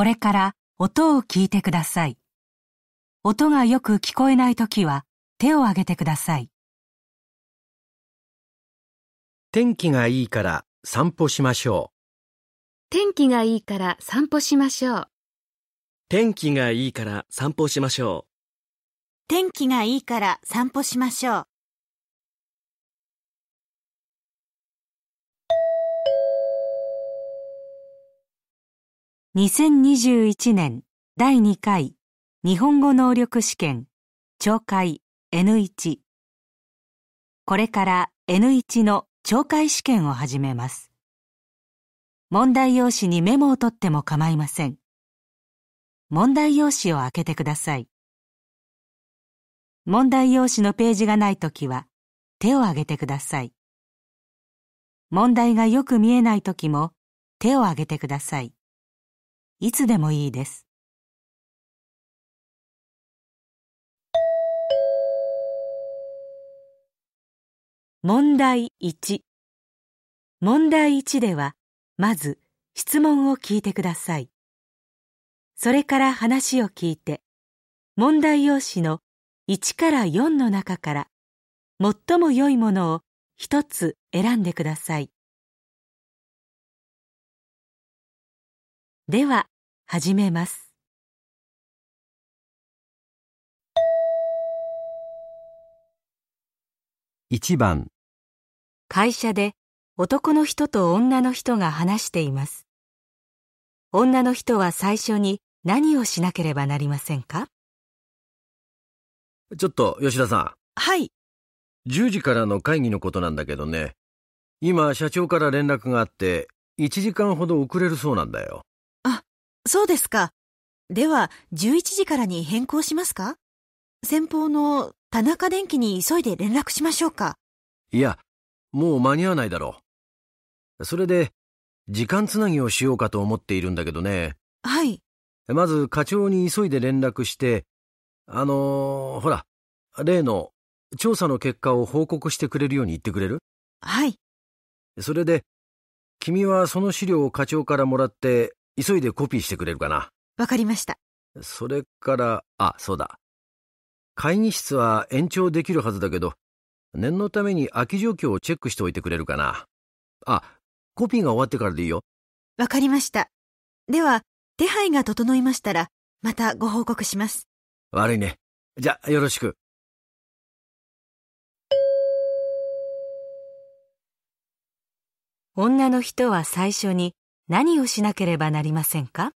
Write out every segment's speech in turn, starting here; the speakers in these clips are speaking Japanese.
これから音を聞いてください。音がよく聞こえないときは手を挙げてください。天気がいいから散歩しましょう。天気がいいから散歩しましょう。天気がいいから散歩しましょう。天気がいいから散歩しましょう。2021年第2回日本語能力試験懲戒 N1 これから N1 の懲戒試験を始めます問題用紙にメモを取っても構いません問題用紙を開けてください問題用紙のページがないときは手を挙げてください問題がよく見えないときも手を挙げてくださいいつでもいいです。問題1問題1では、まず質問を聞いてください。それから話を聞いて、問題用紙の1から4の中から、最も良いものを一つ選んでください。では、始めます一番会社で男の人と女の人が話しています女の人は最初に何をしなければなりませんかちょっと吉田さんはい10時からの会議のことなんだけどね今社長から連絡があって1時間ほど遅れるそうなんだよそうですか。では、11時からに変更しますか先方の田中電機に急いで連絡しましょうか。いや、もう間に合わないだろう。それで、時間つなぎをしようかと思っているんだけどね。はい。まず課長に急いで連絡して、あのー、ほら、例の調査の結果を報告してくれるように言ってくれるはい。それで、君はその資料を課長からもらって急いでコピーしてくれるかな。わかりました。それから、あ、そうだ。会議室は延長できるはずだけど、念のために空き状況をチェックしておいてくれるかな。あ、コピーが終わってからでいいよ。わかりました。では、手配が整いましたら、またご報告します。悪いね。じゃあ、よろしく。女の人は最初に何をしなければなりませんか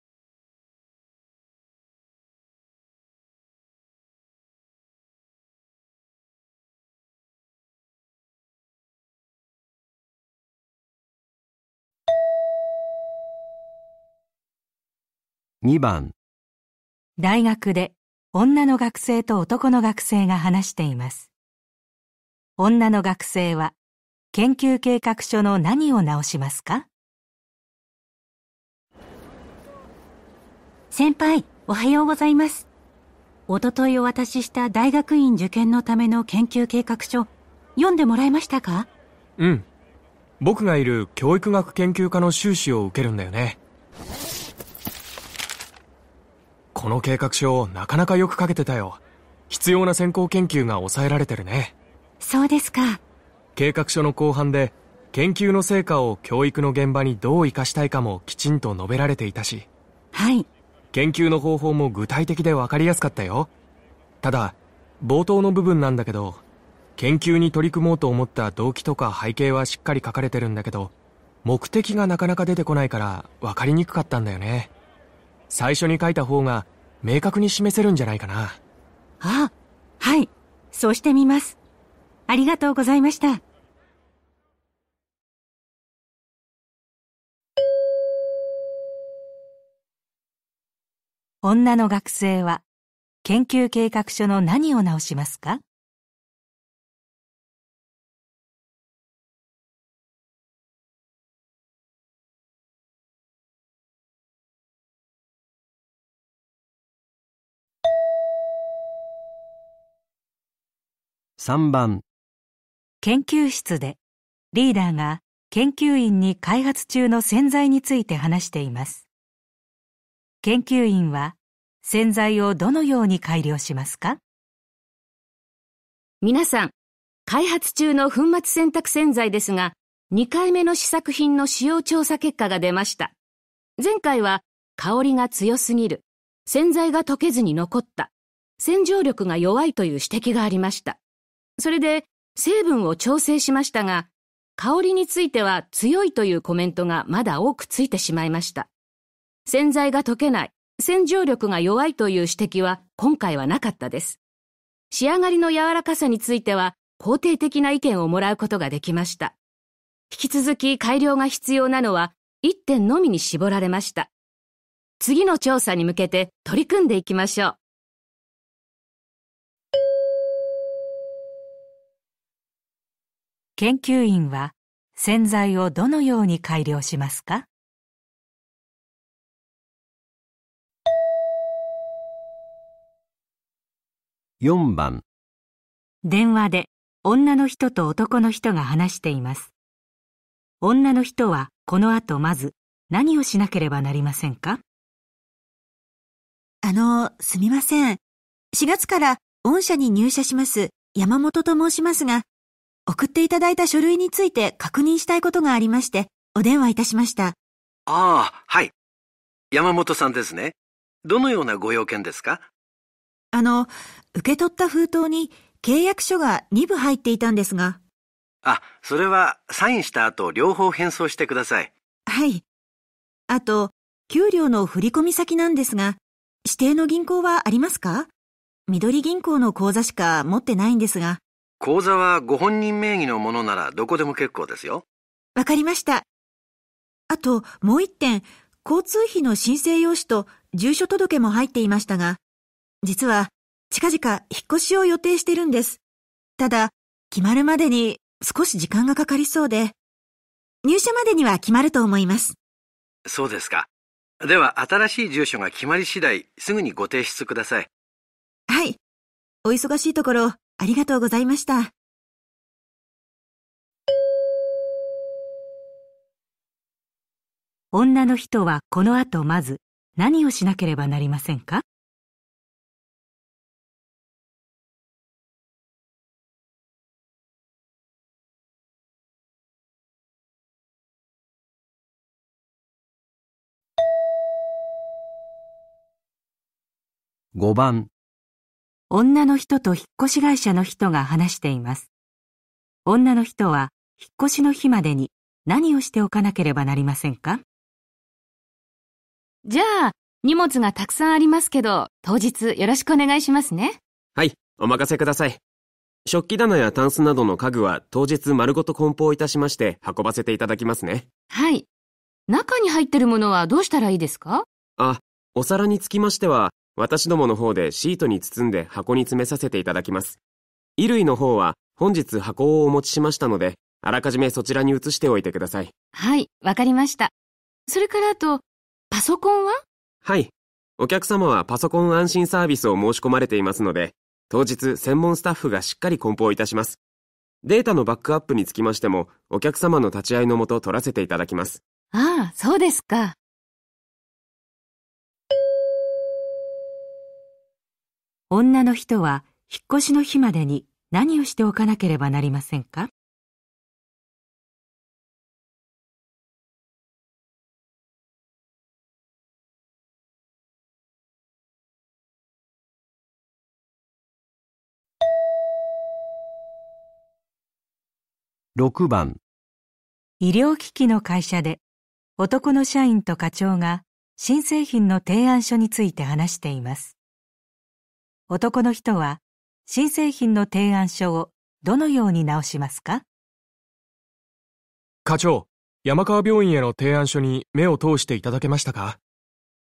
2番大学で女の学生と男の学生が話しています。女の学生は研究計画書の何を直しますか先輩、おはようございます。おとといお渡しした大学院受験のための研究計画書、読んでもらえましたかうん。僕がいる教育学研究科の修士を受けるんだよね。この計画書、なかなかよく書けてたよ。必要な先行研究が抑えられてるね。そうですか。計画書の後半で、研究の成果を教育の現場にどう生かしたいかもきちんと述べられていたし。はい。研究の方法も具体的で分かりやすかったよ。ただ、冒頭の部分なんだけど、研究に取り組もうと思った動機とか背景はしっかり書かれてるんだけど、目的がなかなか出てこないから分かりにくかったんだよね。最初に書いた方が明確に示せるんじゃないかな。あ、はい。そうしてみます。ありがとうございました。女の学生は研究計画書の何を直しますか3番研究室でリーダーが研究員に開発中の洗剤について話しています研究員は洗剤をどのように改良しますか皆さん、開発中の粉末洗濯洗剤ですが、2回目の試作品の使用調査結果が出ました。前回は香りが強すぎる、洗剤が溶けずに残った、洗浄力が弱いという指摘がありました。それで成分を調整しましたが、香りについては強いというコメントがまだ多くついてしまいました。洗剤が溶けない、洗浄力が弱いという指摘は今回はなかったです。仕上がりの柔らかさについては肯定的な意見をもらうことができました。引き続き改良が必要なのは1点のみに絞られました。次の調査に向けて取り組んでいきましょう。研究員は洗剤をどのように改良しますか4番電話で女の人と男の人が話しています。女の人はこの後まず何をしなければなりませんかあの、すみません。4月から御社に入社します山本と申しますが、送っていただいた書類について確認したいことがありまして、お電話いたしました。ああ、はい。山本さんですね。どのようなご用件ですかあの、受け取った封筒に契約書が2部入っていたんですが。あ、それはサインした後両方返送してください。はい。あと、給料の振込先なんですが、指定の銀行はありますか緑銀行の口座しか持ってないんですが。口座はご本人名義のものならどこでも結構ですよ。わかりました。あと、もう一点、交通費の申請用紙と住所届も入っていましたが、実は、近々引っ越しを予定してるんです。ただ、決まるまでに少し時間がかかりそうで、入社までには決まると思います。そうですか。では、新しい住所が決まり次第、すぐにご提出ください。はい。お忙しいところ、ありがとうございました。女の人はこの後まず何をしなければなりませんか5番女の人と引っ越し会社の人が話しています。女の人は引っ越しの日までに何をしておかなければなりませんかじゃあ、荷物がたくさんありますけど、当日よろしくお願いしますね。はい、お任せください。食器棚やタンスなどの家具は当日丸ごと梱包いたしまして運ばせていただきますね。はい。中に入ってるものはどうしたらいいですかあ、お皿につきましては、私どもの方でシートに包んで箱に詰めさせていただきます。衣類の方は本日箱をお持ちしましたので、あらかじめそちらに移しておいてください。はい、わかりました。それからあと、パソコンははい。お客様はパソコン安心サービスを申し込まれていますので、当日専門スタッフがしっかり梱包いたします。データのバックアップにつきましても、お客様の立ち会いのもと取らせていただきます。ああ、そうですか。女の人は引っ越しの日までに何をしておかなければなりませんか6番医療機器の会社で男の社員と課長が新製品の提案書について話しています男の人は新製品の提案書をどのように直しますか課長、山川病院への提案書に目を通していただけましたか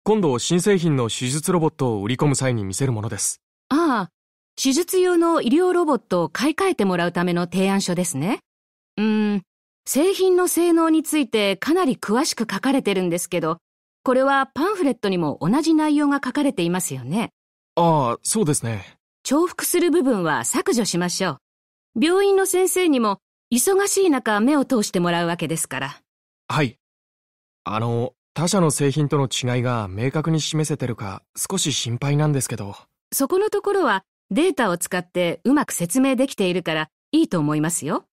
今度新製品の手術ロボットを売り込む際に見せるものです。ああ、手術用の医療ロボットを買い替えてもらうための提案書ですね。うん、製品の性能についてかなり詳しく書かれてるんですけど、これはパンフレットにも同じ内容が書かれていますよね。ああ、そうですね。重複する部分は削除しましょう。病院の先生にも忙しい中目を通してもらうわけですから。はい。あの、他社の製品との違いが明確に示せてるか少し心配なんですけど。そこのところはデータを使ってうまく説明できているからいいと思いますよ。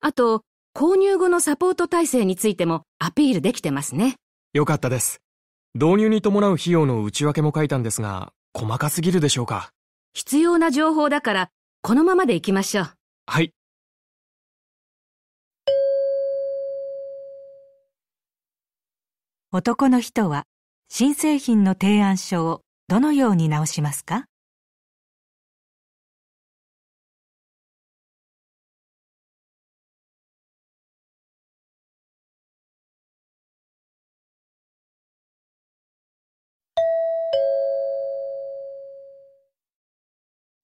あと、購入後のサポート体制についてもアピールできてますね。よかったです。導入に伴う費用の内訳も書いたんですが、細かすぎるでしょうか必要な情報だから、このままで行きましょう。はい。男の人は新製品の提案書をどのように直しますか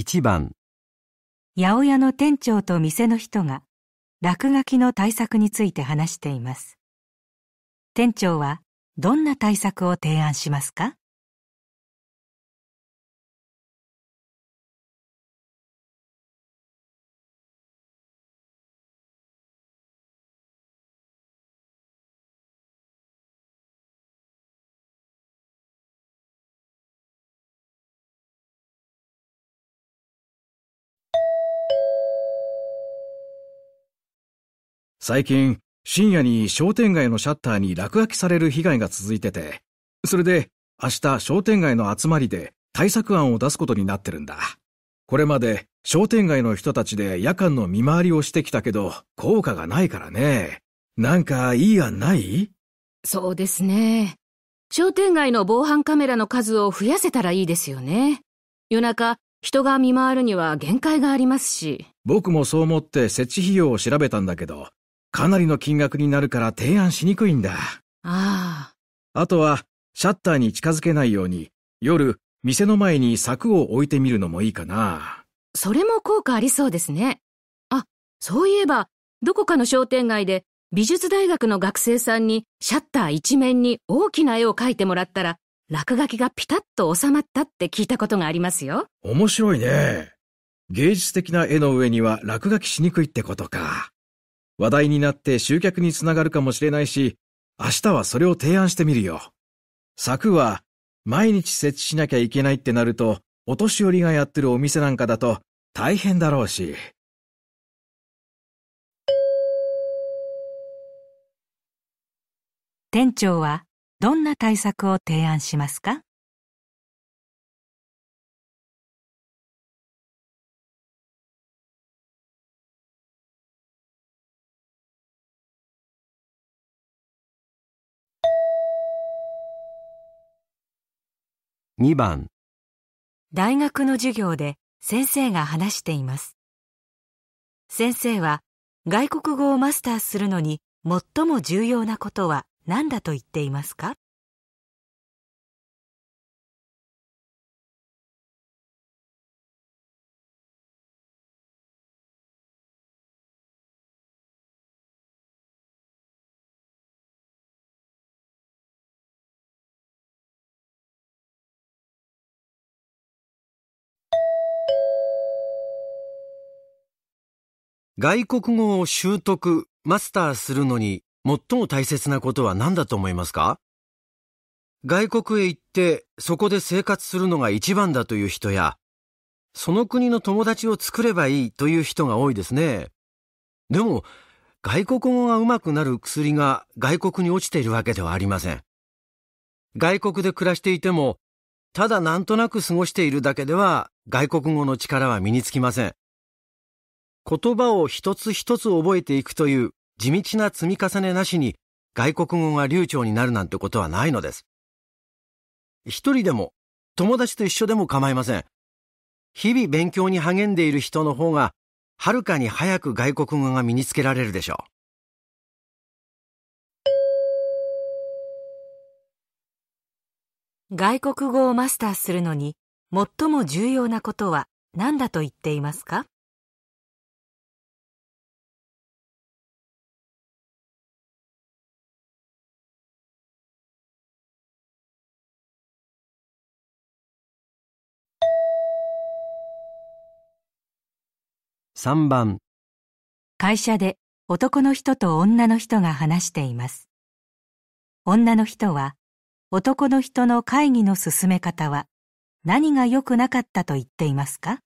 1番八百屋の店長と店の人が落書きの対策について話しています店長はどんな対策を提案しますか最近、深夜に商店街のシャッターに落書きされる被害が続いてて、それで明日商店街の集まりで対策案を出すことになってるんだ。これまで商店街の人たちで夜間の見回りをしてきたけど、効果がないからね。なんかいい案ないそうですね。商店街の防犯カメラの数を増やせたらいいですよね。夜中、人が見回るには限界がありますし。僕もそう思って設置費用を調べたんだけど、かなりの金額になるから提案しにくいんだ。ああ。あとは、シャッターに近づけないように、夜、店の前に柵を置いてみるのもいいかな。それも効果ありそうですね。あ、そういえば、どこかの商店街で美術大学の学生さんにシャッター一面に大きな絵を描いてもらったら、落書きがピタッと収まったって聞いたことがありますよ。面白いね。芸術的な絵の上には落書きしにくいってことか。話題になって集客につながるかもしれないし、明日はそれを提案してみるよ。柵は、毎日設置しなきゃいけないってなると、お年寄りがやってるお店なんかだと大変だろうし。店長はどんな対策を提案しますか2番大学の授業で先生が話しています先生は外国語をマスターするのに最も重要なことは何だと言っていますか外国語を習得、マスターするのに最も大切なことは何だと思いますか外国へ行ってそこで生活するのが一番だという人や、その国の友達を作ればいいという人が多いですね。でも、外国語がうまくなる薬が外国に落ちているわけではありません。外国で暮らしていても、ただなんとなく過ごしているだけでは外国語の力は身につきません。言葉を一つ一つ覚えていくという地道な積み重ねなしに外国語が流暢になるなんてことはないのです。一人でも友達と一緒でも構いません。日々勉強に励んでいる人の方がはるかに早く外国語が身につけられるでしょう。外国語をマスターするのに最も重要なことは何だと言っていますか3番会社で男の人と女の人が話しています女の人は男の人の会議の進め方は何が良くなかったと言っていますか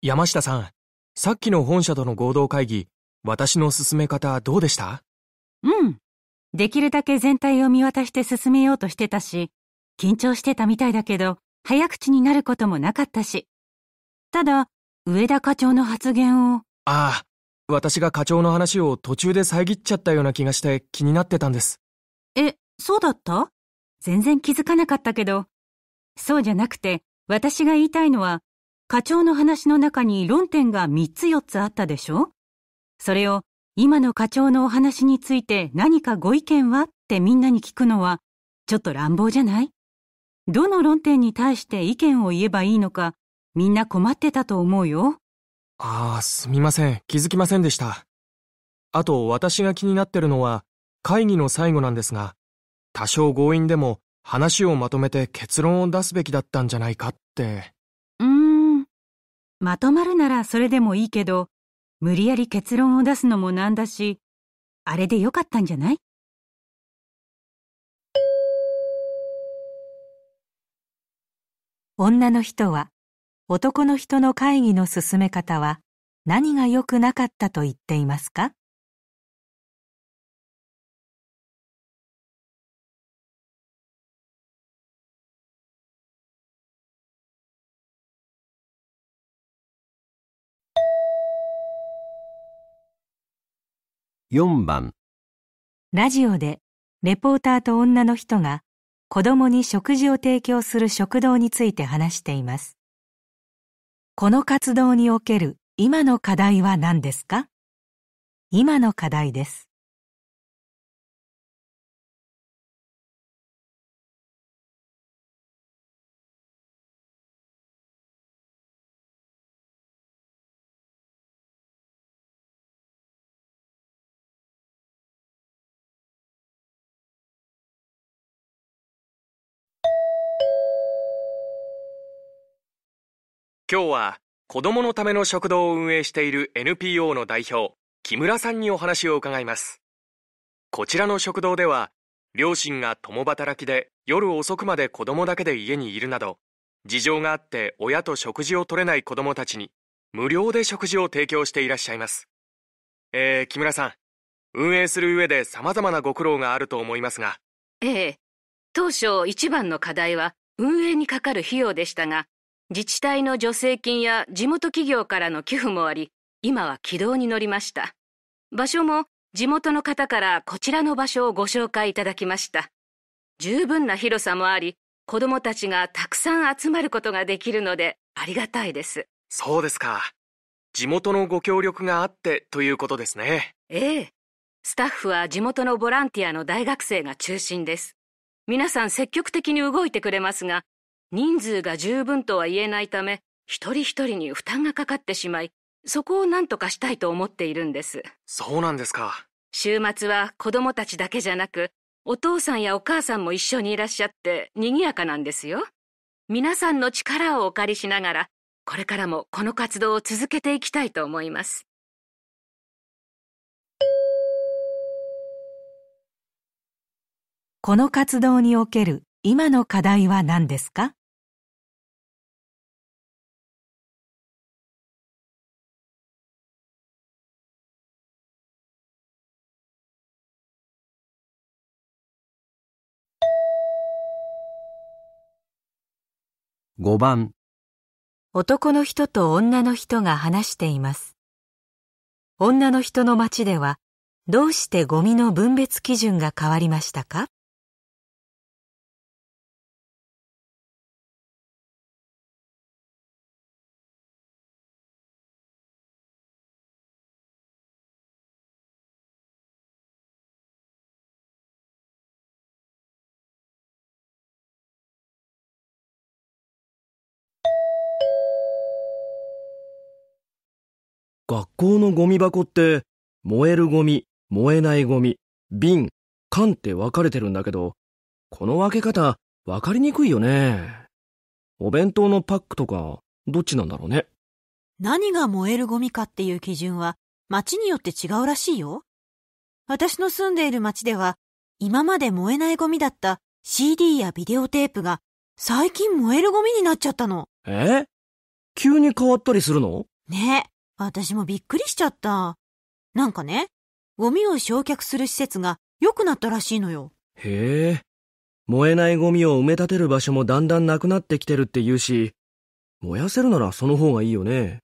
山下さん、さっきの本社との合同会議、私の進め方どうでしたうん。できるだけ全体を見渡して進めようとしてたし、緊張してたみたいだけど、早口になることもなかったし。ただ、上田課長の発言を。ああ、私が課長の話を途中で遮っちゃったような気がして気になってたんです。え、そうだった全然気づかなかったけど。そうじゃなくて、私が言いたいのは、課長の話の中に論点が3つ4つあったでしょそれを今の課長のお話について何かご意見はってみんなに聞くのはちょっと乱暴じゃないどの論点に対して意見を言えばいいのかみんな困ってたと思うよ。ああ、すみません。気づきませんでした。あと私が気になってるのは会議の最後なんですが、多少強引でも話をまとめて結論を出すべきだったんじゃないかって。まとまるならそれでもいいけど、無理やり結論を出すのもなんだし、あれでよかったんじゃない女の人は、男の人の会議の進め方は何が良くなかったと言っていますか4番ラジオでレポーターと女の人が子供に食事を提供する食堂について話しています。この活動における今の課題は何ですか今の課題です。今日は子供のための食堂を運営している NPO の代表、木村さんにお話を伺います。こちらの食堂では、両親が共働きで夜遅くまで子供だけで家にいるなど、事情があって親と食事を取れない子供たちに無料で食事を提供していらっしゃいます。えー、木村さん、運営する上で様々なご苦労があると思いますが。ええ。当初一番の課題は運営にかかる費用でしたが、自治体の助成金や地元企業からの寄付もあり、今は軌道に乗りました。場所も地元の方からこちらの場所をご紹介いただきました。十分な広さもあり、子供たちがたくさん集まることができるのでありがたいです。そうですか。地元のご協力があってということですね。ええ。スタッフは地元のボランティアの大学生が中心です。皆さん積極的に動いてくれますが、人数が十分とは言えないため、一人一人に負担がかかってしまい、そこを何とかしたいと思っているんです。そうなんですか。週末は子供たちだけじゃなく、お父さんやお母さんも一緒にいらっしゃって、賑やかなんですよ。皆さんの力をお借りしながら、これからもこの活動を続けていきたいと思います。この活動における今の課題は何ですか5番男の人と女の人が話しています。女の人の街ではどうしてゴミの分別基準が変わりましたか学校のゴミ箱って、燃えるゴミ、燃えないゴミ、瓶、缶って分かれてるんだけど、この分け方、分かりにくいよね。お弁当のパックとか、どっちなんだろうね。何が燃えるゴミかっていう基準は、町によって違うらしいよ。私の住んでいる町では、今まで燃えないゴミだった CD やビデオテープが、最近燃えるゴミになっちゃったの。え急に変わったりするのねえ。私もびっくりしちゃった。なんかね、ゴミを焼却する施設が良くなったらしいのよ。へえ。燃えないゴミを埋め立てる場所もだんだんなくなってきてるって言うし、燃やせるならその方がいいよね。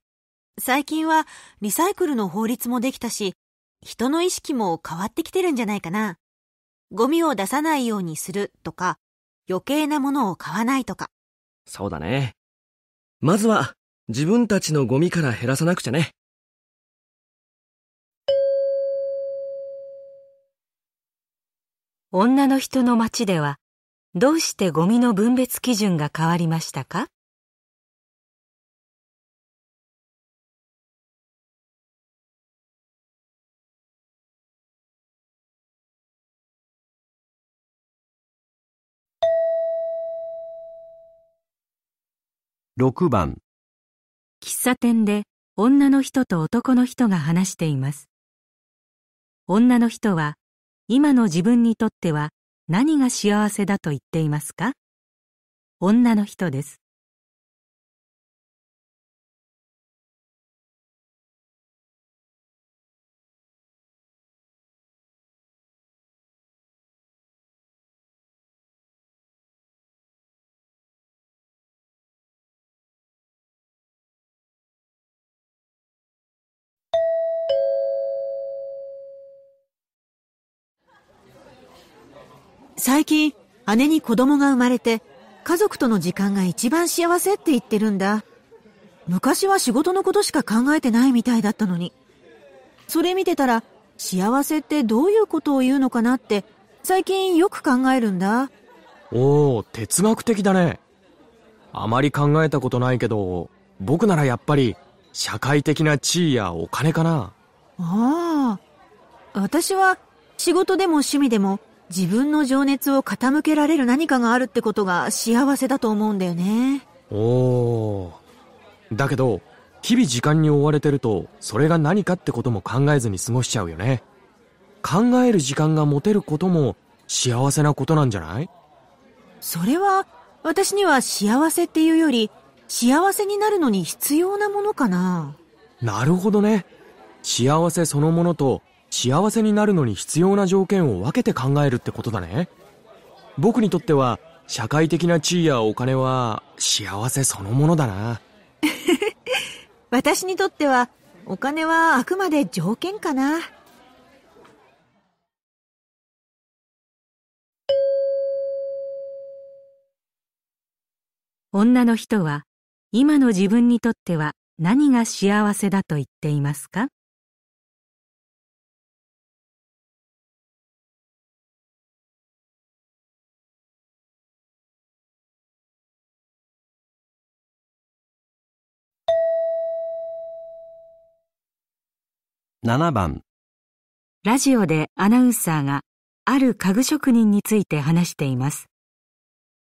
最近はリサイクルの法律もできたし、人の意識も変わってきてるんじゃないかな。ゴミを出さないようにするとか、余計なものを買わないとか。そうだね。まずは自分たちのゴミから減らさなくちゃね。女の人の街ではどうしてゴミの分別基準が変わりましたか6番喫茶店で女の人と男の人が話しています。女の人は、今の自分にとっては何が幸せだと言っていますか女の人です。最近、姉に子供が生まれて、家族との時間が一番幸せって言ってるんだ。昔は仕事のことしか考えてないみたいだったのに。それ見てたら、幸せってどういうことを言うのかなって、最近よく考えるんだ。おお、哲学的だね。あまり考えたことないけど、僕ならやっぱり、社会的な地位やお金かな。ああ。私は、仕事でも趣味でも、自分の情熱を傾けられる何かがあるってことが幸せだと思うんだよね。おお。だけど、日々時間に追われてると、それが何かってことも考えずに過ごしちゃうよね。考える時間が持てることも幸せなことなんじゃないそれは、私には幸せっていうより、幸せになるのに必要なものかな。なるほどね。幸せそのものと幸せになるのに必要な条件を分けて考えるってことだね。僕にとっては、社会的な地位やお金は幸せそのものだな。私にとっては、お金はあくまで条件かな。女の人は今の自分にとっては何が幸せだと言っていますか7番ラジオでアナウンサーがある家具職人について話しています。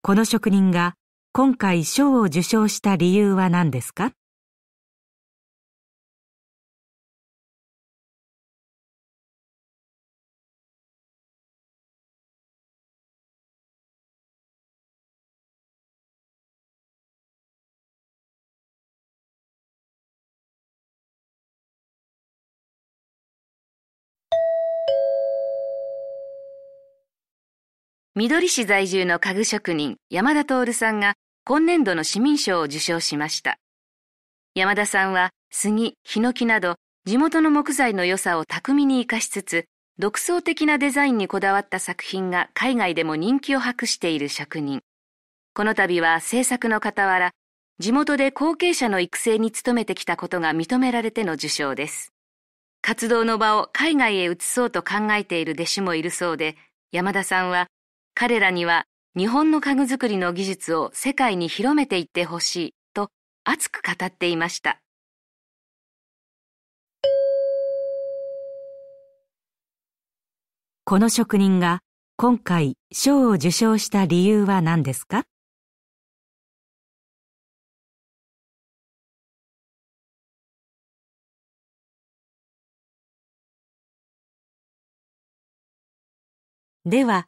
この職人が今回賞を受賞した理由は何ですか緑市在住の家具職人山田徹さんが今年度の市民賞を受賞しました。山田さんは杉、ヒノキなど地元の木材の良さを巧みに生かしつつ、独創的なデザインにこだわった作品が海外でも人気を博している職人。この度は制作の傍ら、地元で後継者の育成に努めてきたことが認められての受賞です。活動の場を海外へ移そうと考えている弟子もいるそうで、山田さんは彼らには日本の家具作りの技術を世界に広めていってほしいと熱く語っていました。この職人が今回賞を受賞した理由は何ですかでは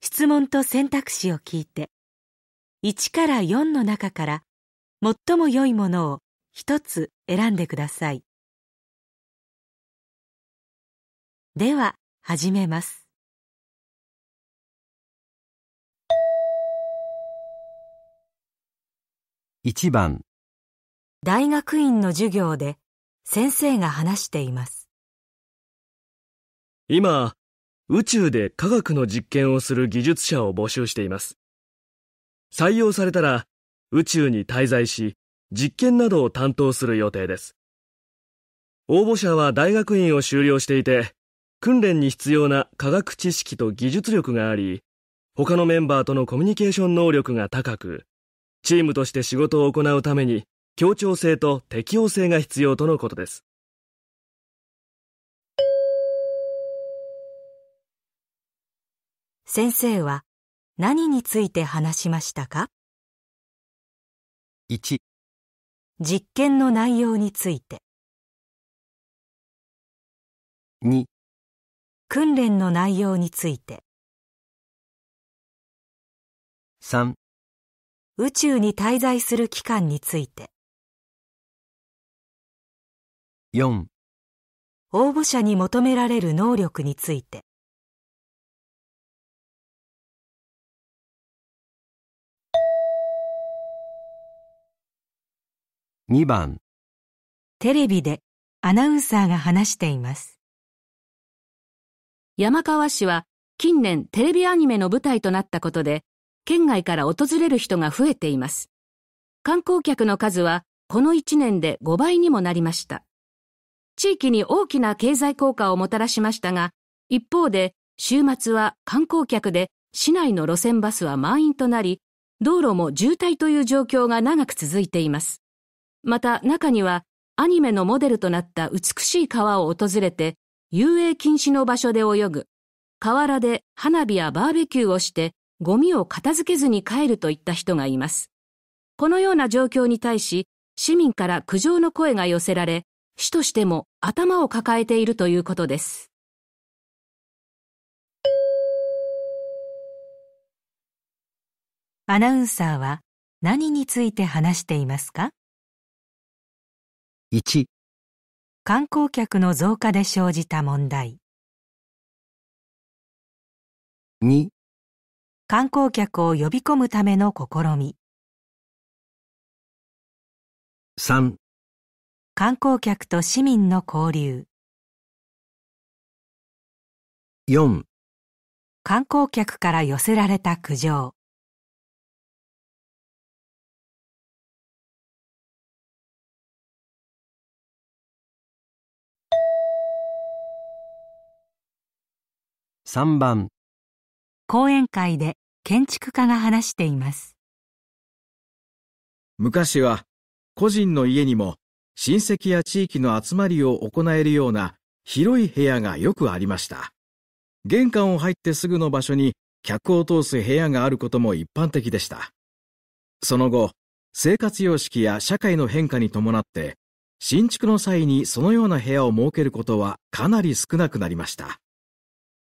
質問と選択肢を聞いて1から4の中から最も良いものを1つ選んでくださいでは始めます1番大学院の授業で先生が話しています今宇宙で科学の実験をする技術者を募集しています。採用されたら宇宙に滞在し、実験などを担当する予定です。応募者は大学院を修了していて、訓練に必要な科学知識と技術力があり、他のメンバーとのコミュニケーション能力が高く、チームとして仕事を行うために協調性と適応性が必要とのことです。先生は何について話しましたか 1, 実験の内容について 2, 2訓練の内容について3宇宙に滞在する期間について4応募者に求められる能力について2番テレビでアナウンサーが話しています。山川市は近年テレビアニメの舞台となったことで、県外から訪れる人が増えています。観光客の数はこの1年で5倍にもなりました。地域に大きな経済効果をもたらしましたが、一方で週末は観光客で市内の路線バスは満員となり、道路も渋滞という状況が長く続いています。また中にはアニメのモデルとなった美しい川を訪れて遊泳禁止の場所で泳ぐ、河原で花火やバーベキューをしてゴミを片付けずに帰るといった人がいます。このような状況に対し市民から苦情の声が寄せられ、市としても頭を抱えているということです。アナウンサーは何について話していますか1観光客の増加で生じた問題2観光客を呼び込むための試み3観光客と市民の交流4観光客から寄せられた苦情3番講演会で建築家が話しています昔は個人の家にも親戚や地域の集まりを行えるような広い部屋がよくありました玄関を入ってすぐの場所に客を通す部屋があることも一般的でしたその後生活様式や社会の変化に伴って新築の際にそのような部屋を設けることはかなり少なくなりました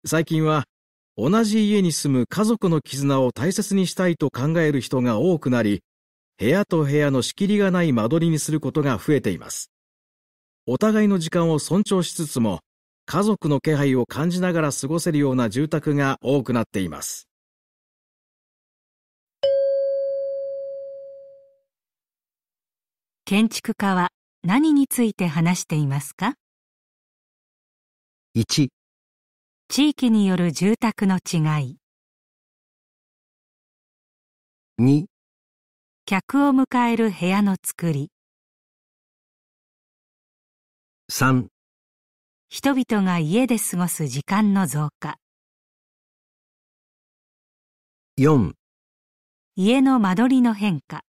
最近は同じ家に住む家族の絆を大切にしたいと考える人が多くなり、部屋と部屋の仕切りがない間取りにすることが増えています。お互いの時間を尊重しつつも、家族の気配を感じながら過ごせるような住宅が多くなっています。建築家は何について話していますか 1, 1地域による住宅の違い2客を迎える部屋の作り3人々が家で過ごす時間の増加4家の間取りの変化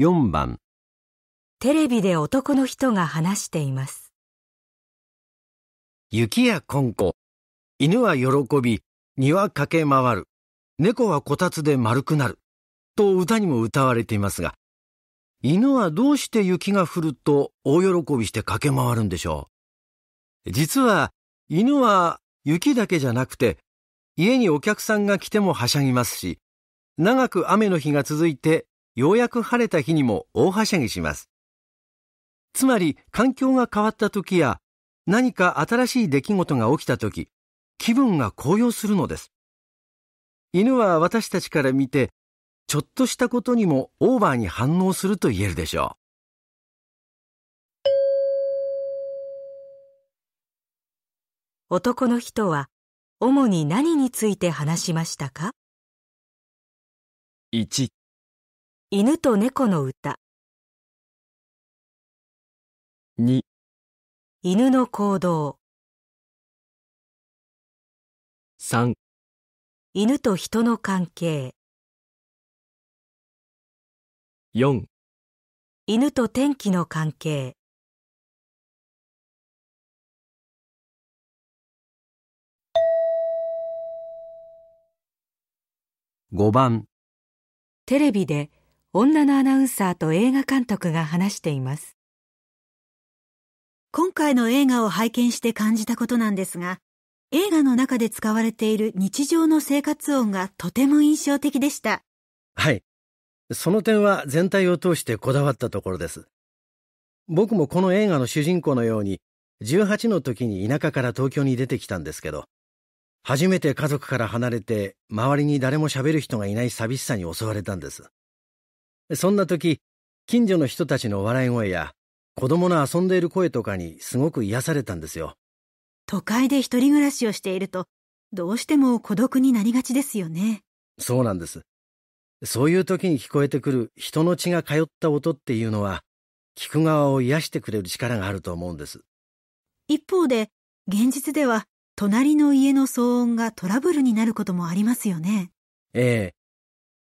4番テレビで男の人が話しています雪やコンコ犬は喜び庭駆け回る猫はこたつで丸くなると歌にも歌われていますが犬はどうして雪が降ると大喜びして駆け回るんでしょう実は犬は雪だけじゃなくて家にお客さんが来てもはしゃぎますし長く雨の日が続いてようやく晴れた日にも大はしゃぎします。つまり、環境が変わった時や、何か新しい出来事が起きた時、気分が高揚するのです。犬は私たちから見て、ちょっとしたことにもオーバーに反応すると言えるでしょう。男の人は主に何について話しましたか 1, 1犬と猫の歌二、犬の行動三、犬と人の関係四、犬と天気の関係5番テレビで女のアナウンサーと映画監督が話しています。今回の映画を拝見して感じたことなんですが、映画の中で使われている日常の生活音がとても印象的でした。はい。その点は全体を通してこだわったところです。僕もこの映画の主人公のように、18の時に田舎から東京に出てきたんですけど、初めて家族から離れて、周りに誰も喋る人がいない寂しさに襲われたんです。そんな時、近所の人たちの笑い声や、子供の遊んでいる声とかにすごく癒されたんですよ。都会で一人暮らしをしていると、どうしても孤独になりがちですよね。そうなんです。そういう時に聞こえてくる人の血が通った音っていうのは、聞く側を癒してくれる力があると思うんです。一方で、現実では隣の家の騒音がトラブルになることもありますよね。ええ。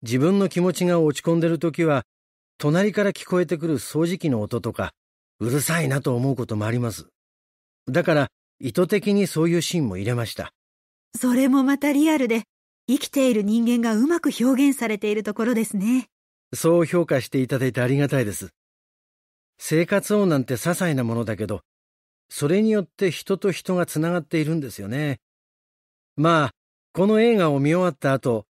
自分の気持ちが落ち込んでる時は、隣から聞こえてくる掃除機の音とか、うるさいなと思うこともあります。だから、意図的にそういうシーンも入れました。それもまたリアルで、生きている人間がうまく表現されているところですね。そう評価していただいてありがたいです。生活音なんて些細なものだけど、それによって人と人がつながっているんですよね。まあ、この映画を見終わった後、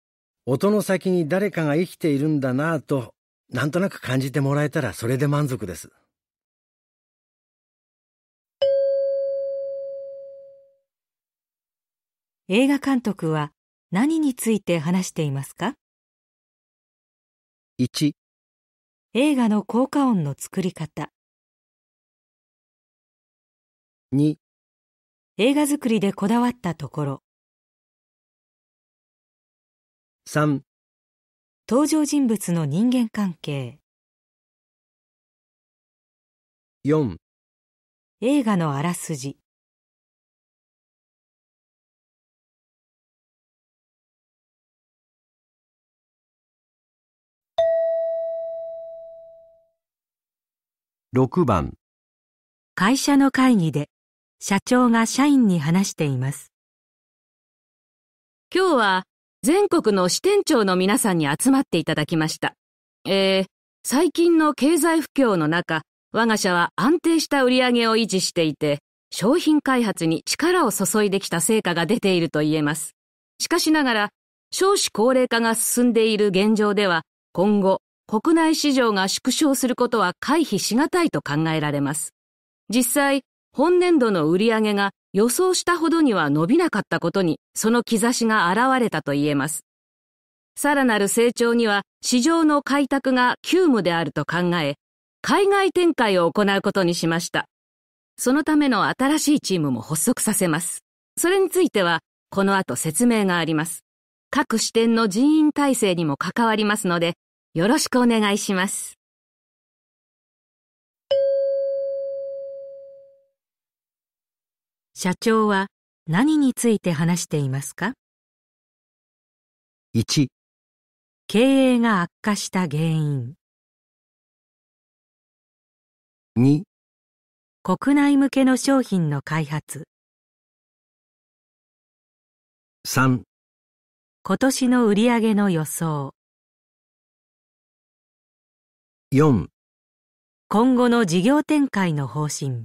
音の先に誰かが生きているんだなぁと、なんとなく感じてもらえたらそれで満足です。映画監督は何について話していますか ?1 映画の効果音の作り方2映画作りでこだわったところ3登場人物の人間関係4映画のあらすじ6番会社の会議で社長が社員に話しています今日は全国の支店長の皆さんに集まっていただきました。えー、最近の経済不況の中、我が社は安定した売り上げを維持していて、商品開発に力を注いできた成果が出ていると言えます。しかしながら、少子高齢化が進んでいる現状では、今後、国内市場が縮小することは回避しがたいと考えられます。実際、本年度の売り上げが予想したほどには伸びなかったことに、その兆しが現れたと言えます。さらなる成長には市場の開拓が急務であると考え、海外展開を行うことにしました。そのための新しいチームも発足させます。それについては、この後説明があります。各支店の人員体制にも関わりますので、よろしくお願いします。社長は何について話していますか ?1 経営が悪化した原因2国内向けの商品の開発3今年の売り上げの予想4今後の事業展開の方針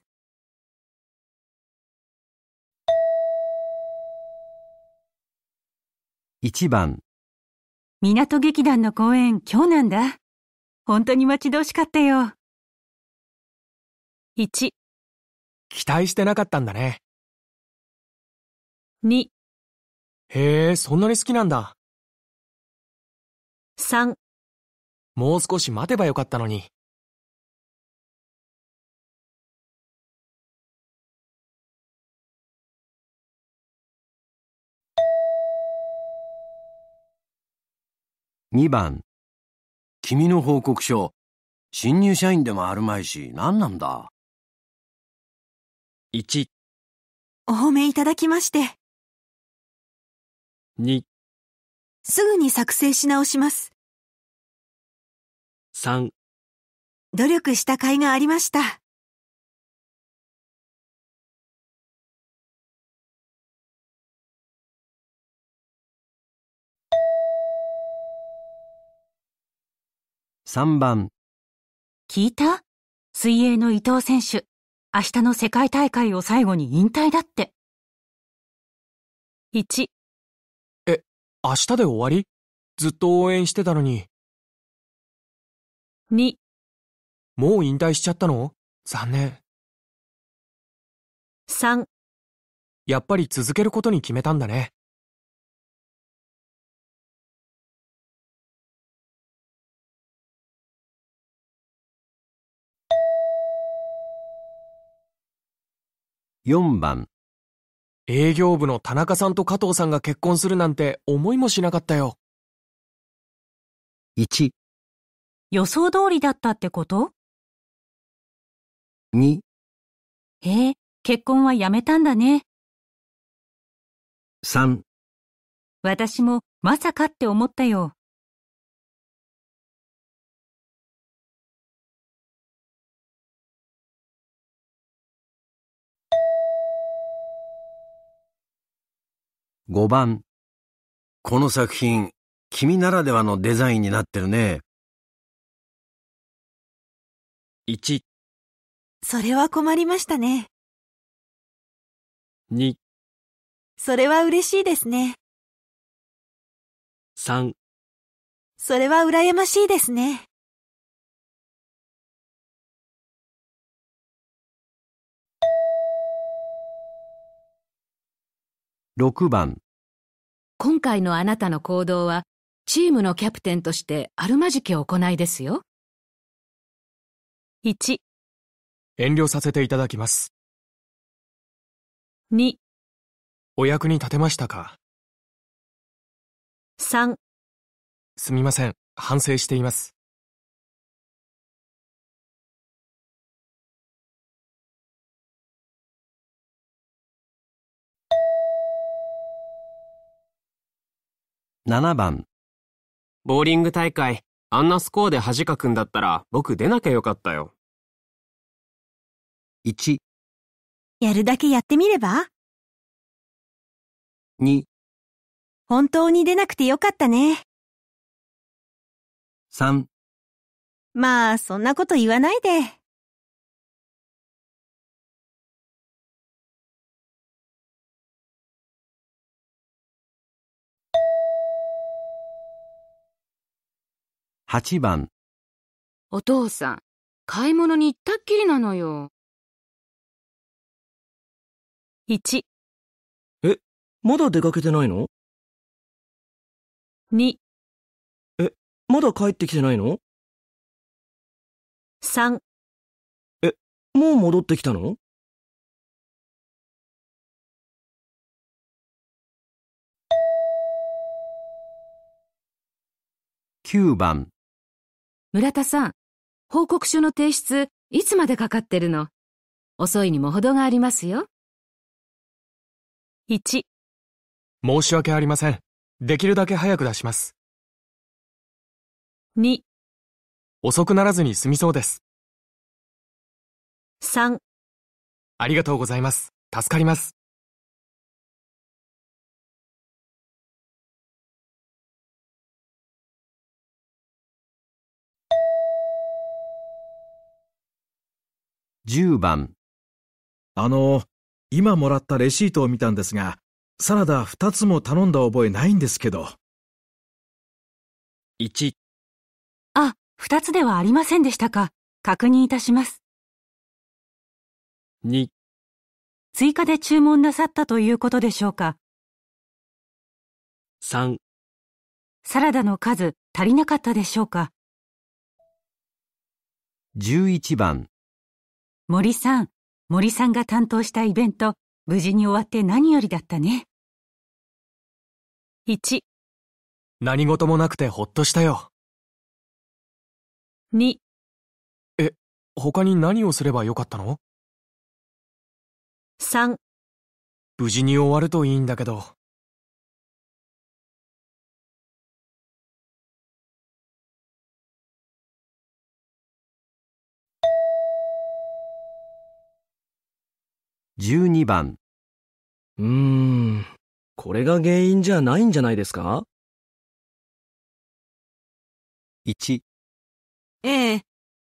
1番港劇団の公演今日なんだ。本当に待ち遠しかったよ。1期待してなかったんだね。2へえ、そんなに好きなんだ。3もう少し待てばよかったのに。2番。君の報告書、新入社員でもあるまいし、何なんだ ?1。お褒めいただきまして。2。すぐに作成し直します。3。努力した甲斐がありました。3番聞いた水泳の伊藤選手、明日の世界大会を最後に引退だって。1え、明日で終わりずっと応援してたのに。2もう引退しちゃったの残念。3やっぱり続けることに決めたんだね。4番営業部の田中さんと加藤さんが結婚するなんて思いもしなかったよ。1予想通りだったってこと2へえ、結婚はやめたんだね。3私もまさかって思ったよ。5番。この作品、君ならではのデザインになってるね。1、それは困りましたね。2、それは嬉しいですね。3、それは羨ましいですね。6番今回のあなたの行動はチームのキャプテンとしてあるまじき行いですよ。1遠慮させていただきます。2お役に立てましたか3すみません、反省しています。7番。ボーリング大会、あんなスコアで恥かくんだったら僕出なきゃよかったよ。1、やるだけやってみれば2、本当に出なくてよかったね。3。まあ、そんなこと言わないで。8番お父さん、買い物に行ったっきりなのよ。1、え、まだ出かけてないの2、え、まだ帰ってきてないの3、え、もう戻ってきたの9番村田さん、報告書の提出、いつまでかかってるの遅いにも程がありますよ。1、申し訳ありません。できるだけ早く出します。2、遅くならずに済みそうです。3、ありがとうございます。助かります。10番。あの、今もらったレシートを見たんですが、サラダ2つも頼んだ覚えないんですけど。1。あ、2つではありませんでしたか。確認いたします。2。追加で注文なさったということでしょうか。3。サラダの数足りなかったでしょうか。11番。森さん、森さんが担当したイベント、無事に終わって何よりだったね。1、何事もなくてほっとしたよ。2、え、他に何をすればよかったの ?3、無事に終わるといいんだけど。12番うーん、これが原因じゃないんじゃないですか ?1、ええ、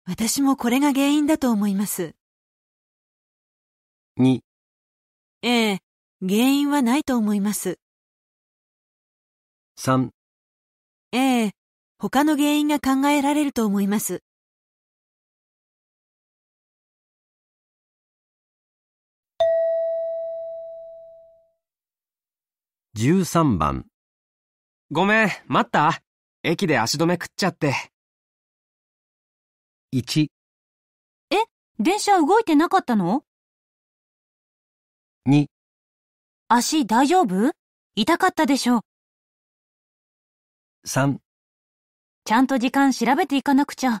私もこれが原因だと思います。2、ええ、原因はないと思います。3ええ、他の原因が考えられると思います。13番。ごめん、待った駅で足止め食っちゃって。1。え、電車動いてなかったの ?2。足大丈夫痛かったでしょう。3。ちゃんと時間調べていかなくちゃ。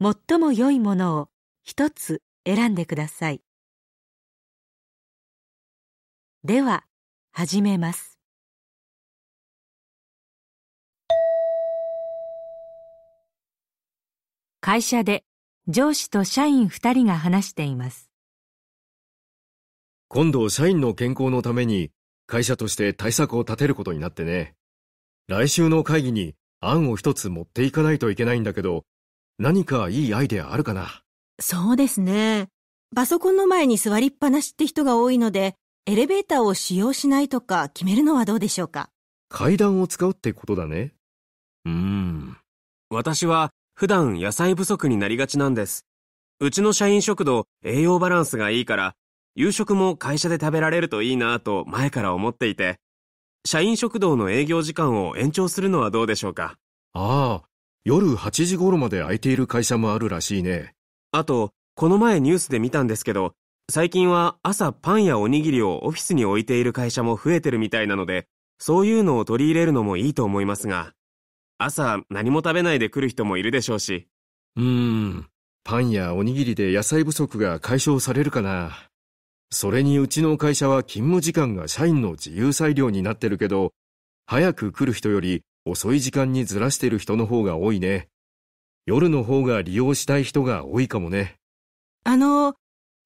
最も良いものを一つ選んでくださいでは始めます会社で上司と社員二人が話しています今度社員の健康のために会社として対策を立てることになってね来週の会議に案を一つ持っていかないといけないんだけど何かいいアイデアあるかなそうですね。パソコンの前に座りっぱなしって人が多いので、エレベーターを使用しないとか決めるのはどうでしょうか階段を使うってことだね。うーん。私は普段野菜不足になりがちなんです。うちの社員食堂栄養バランスがいいから、夕食も会社で食べられるといいなぁと前から思っていて、社員食堂の営業時間を延長するのはどうでしょうかああ、夜8時頃まで空いている会社もあるらしいね。あと、この前ニュースで見たんですけど、最近は朝パンやおにぎりをオフィスに置いている会社も増えてるみたいなので、そういうのを取り入れるのもいいと思いますが、朝何も食べないで来る人もいるでしょうし。うーん、パンやおにぎりで野菜不足が解消されるかな。それにうちの会社は勤務時間が社員の自由裁量になってるけど、早く来る人より遅い時間にずらしてる人の方が多いね。夜の方が利用したい人が多いかもね。あの、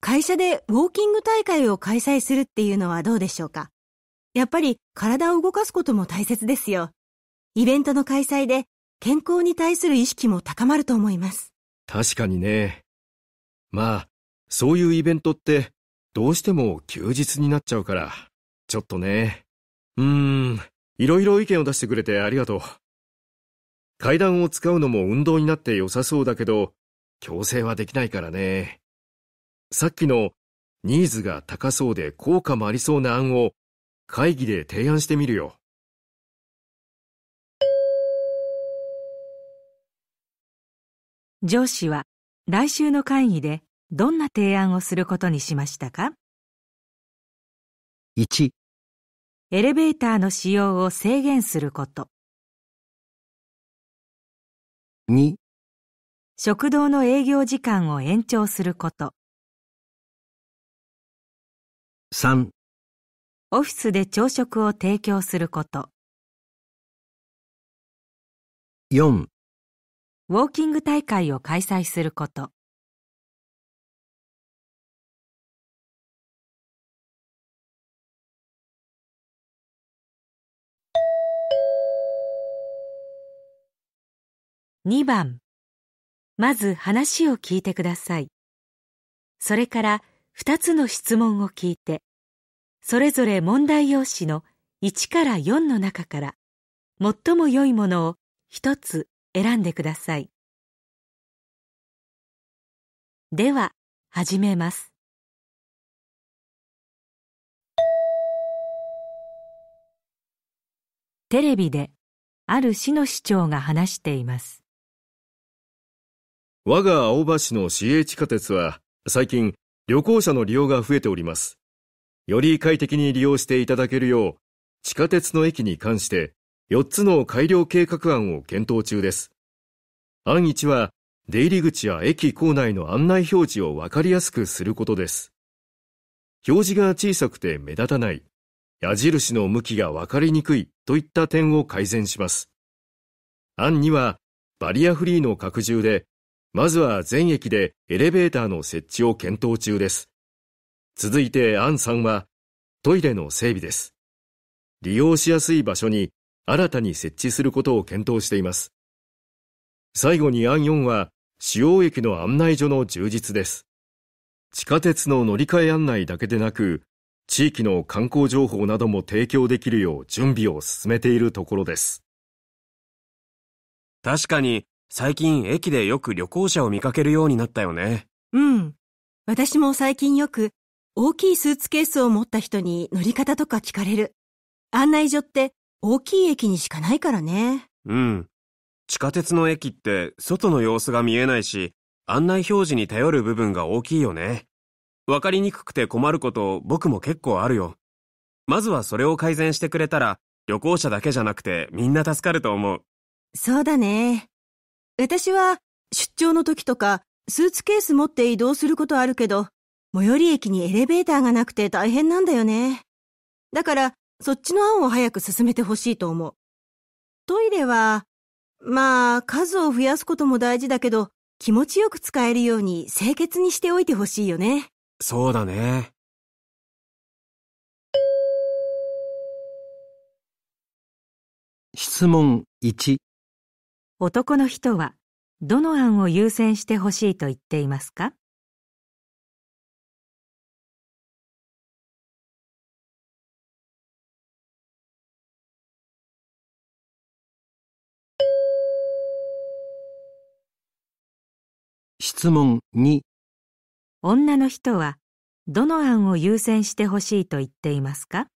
会社でウォーキング大会を開催するっていうのはどうでしょうかやっぱり体を動かすことも大切ですよ。イベントの開催で健康に対する意識も高まると思います。確かにね。まあ、そういうイベントってどうしても休日になっちゃうから、ちょっとね。うーん、いろいろ意見を出してくれてありがとう。階段を使うのも運動になって良さそうだけど、強制はできないからね。さっきのニーズが高そうで効果もありそうな案を会議で提案してみるよ。上司は来週の会議でどんな提案をすることにしましたか 1, エレベーターの使用を制限すること。2食堂の営業時間を延長すること。3オフィスで朝食を提供すること。4ウォーキング大会を開催すること。2番まず話を聞いてくださいそれから2つの質問を聞いてそれぞれ問題用紙の1から4の中から最も良いものを1つ選んでくださいでは始めますテレビである市の市長が話しています我が青葉市の市営地下鉄は最近旅行者の利用が増えております。より快適に利用していただけるよう地下鉄の駅に関して4つの改良計画案を検討中です。案1は出入り口や駅構内の案内表示をわかりやすくすることです。表示が小さくて目立たない、矢印の向きがわかりにくいといった点を改善します。案2はバリアフリーの拡充でまずは全駅でエレベーターの設置を検討中です。続いてアンさんは、トイレの整備です。利用しやすい場所に新たに設置することを検討しています。最後にアン4は、主要駅の案内所の充実です。地下鉄の乗り換え案内だけでなく、地域の観光情報なども提供できるよう準備を進めているところです。確かに最近駅でよく旅行者を見かけるようになったよね。うん。私も最近よく大きいスーツケースを持った人に乗り方とか聞かれる。案内所って大きい駅にしかないからね。うん。地下鉄の駅って外の様子が見えないし、案内表示に頼る部分が大きいよね。わかりにくくて困ること僕も結構あるよ。まずはそれを改善してくれたら旅行者だけじゃなくてみんな助かると思う。そうだね。私は出張の時とかスーツケース持って移動することあるけど、最寄り駅にエレベーターがなくて大変なんだよね。だからそっちの案を早く進めてほしいと思う。トイレは、まあ数を増やすことも大事だけど、気持ちよく使えるように清潔にしておいてほしいよね。そうだね。質問1男の人はどの案を優先してほしいと言っていますか質問2女の人はどの案を優先してほしいと言っていますか